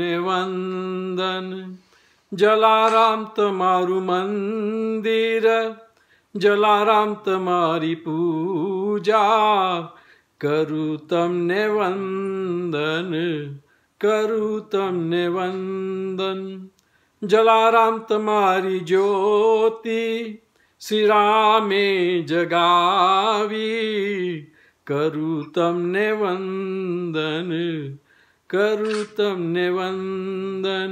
निवंदन जलाराम तमारु मंदिर जलाराम तमारी पूजा करू तमने वंदन करू तमने वंदन जलाराम तमारी ज्योति श्री रामे जगावी करू तमने वंदन करूँ तुमने वंदन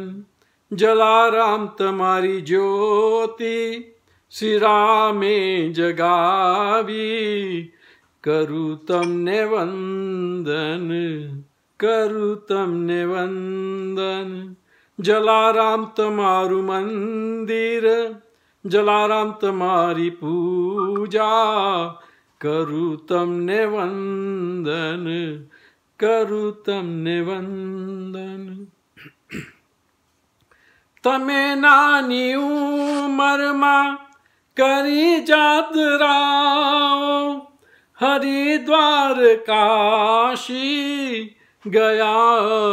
जलाराम तुम्हारी ज्योति सिरा में जगावी करूँ तुमने वंदन करूँ तुमने वंदन जलाराम तुम्हारू मंदिर जलाराम तुम्हारी पूजा करूँ तुमने वंदन करु तमने वंदन तमे नानी मरमा करी जातराओ हरिद्वार काशी गया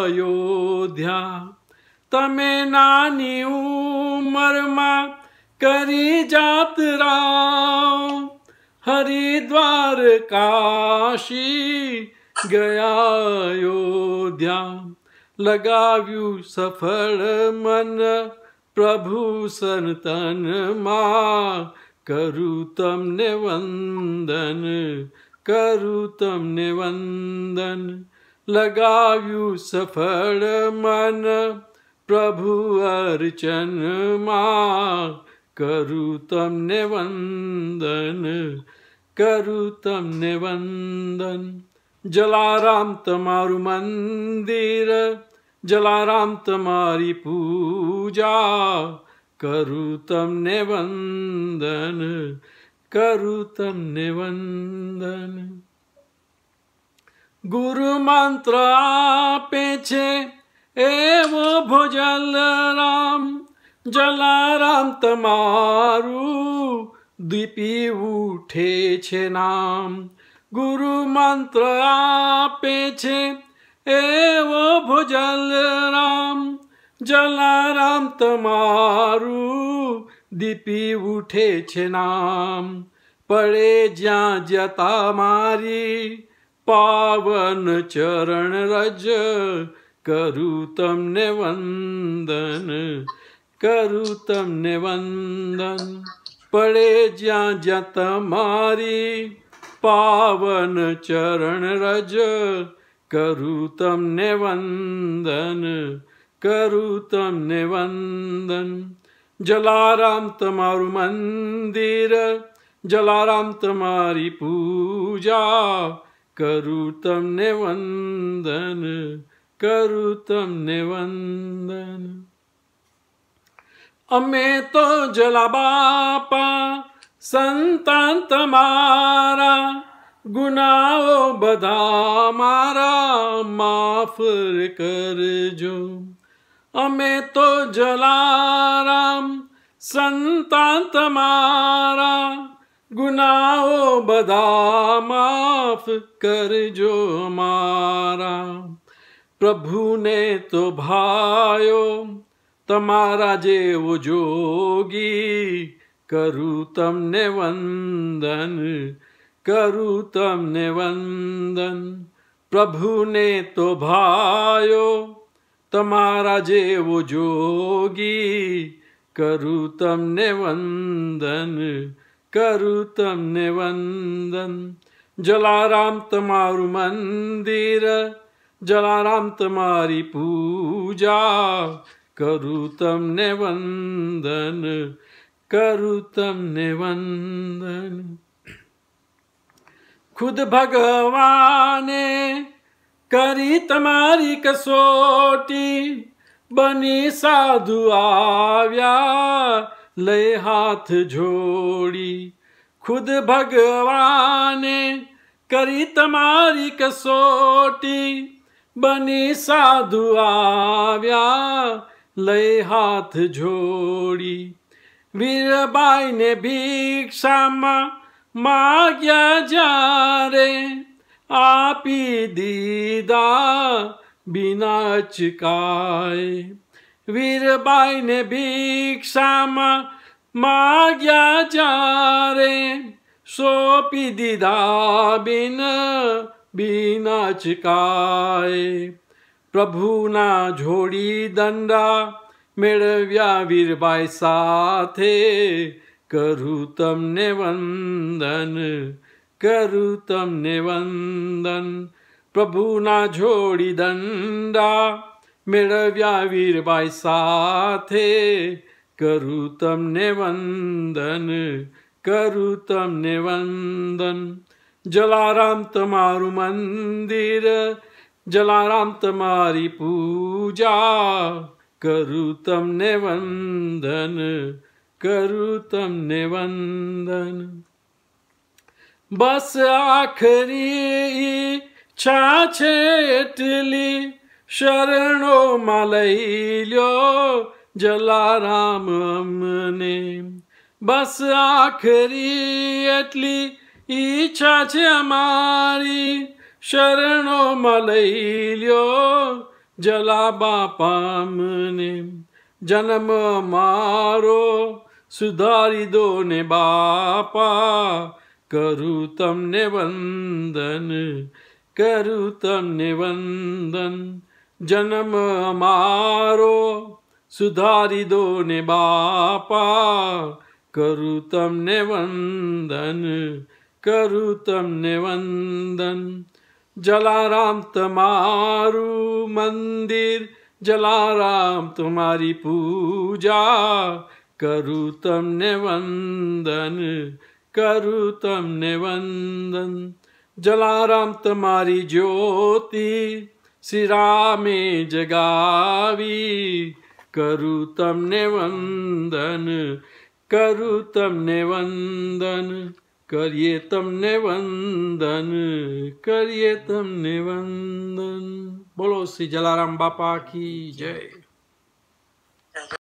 अयोध्या तमे नानी मरमा करी जातराओ हरिद्वार काशी ગયા અયોધ્યા લગાવ્યું સફળ મન પ્રભુ સંતનમાં કરું તમને વંદન કરું તમને વંદન લગાવ્યું સફળ મન પ્રભુ અર્ચનમાં કરું તમને વંદન કરું તમને વંદન जलाराम तुम्हारू मंदिर जलाराम तुम्हारी पूजा करू तमने वंदन करू तमने वंदन गुरु मंत्र आपे छे एवो भोजल राम जलाराम तमारू दीपी उठे छे नाम गुरु मंत्र आपे छे एवो भुजल राम जलाराम તમારું દીપી ઉઠે છે નામ પડે જ્યાં જતા મારી પાવન ચરણ રજ કરું તમને વંદન કરું તમને વંદન પડે જ્યાં જતા મારી पावन चरण रज करू तमने वंदन करू तमने वंदन जलाराम तुम्हारू मंदिर जलाराम तुम्हारी पूजा करू तमने वंदन करू तमने वंदन अमे तो जला बापा संतान तमारा गुनाओ बधा मारा माफ कर जो हमें तो जलाराम संतान तमारा गुनाओ बदा माफ कर जो हमारा प्रभु ने तो भायो तमारा जेव जोगी करु ने वंदन करु ने वंदन प्रभु ने तो भायो तमारा जे वो जोगी करु तम वंदन करु तमने वंदन जलाराम तमारु मंदिर जलाराम तमारी पूजा करु ने वंदन करु तमने खुद भगवाने करी तमारी कसोटी बनी साधु आव्या ले हाथ जोड़ी खुद भगवाने करी तमारी कसोटी बनी साधु आव्या ले हाथ जोड़ी वीरबाई ने भिक्षा माग्या जा रे आपी दीदा बिना चिकाए वीरबाई ने भिक्षा माग्या जा रे सोपी दीदा बिन बिना चिकाए प्रभु ना झोड़ी दंडा मेळव्या वीरबाय साथे तम ने वंदन करु तम ने वंदन प्रभुना जोड़ी दंडा मेळव्या वीरबाय साथे तम ने वंदन करु तम ने वंदन जलाराम तमारु मंदिर जलाराम तमारी पूजा करू तमने वंदन करु तमने वंदन बस आखरी इच्छा छे इटली शरणो मलई लो જલારામ અમને બસ આખરી ઈચ્છા છે અમારી શરણોમાં લઈ લ્યો जलाबा पामने जन्म मारो સુધારી દો ને બાપા કરું તમને વંદન કરું તમને વંદન જન્મ મારો સુધારી દો ને બાપા કરું તમને વંદન કરું તમને વંદન जलाराम तुम्हारू मंदिर जलाराम तुम्हारी पूजा करु तमने वंदन करु तमने वंदन जलाराम तुम्हारी ज्योति सिरा में जगावी करु तमने वंदन करु तमने वंदन करिए तमने वंदन करिए तमने वंदन बोलो श्री जलाराम बापा की जय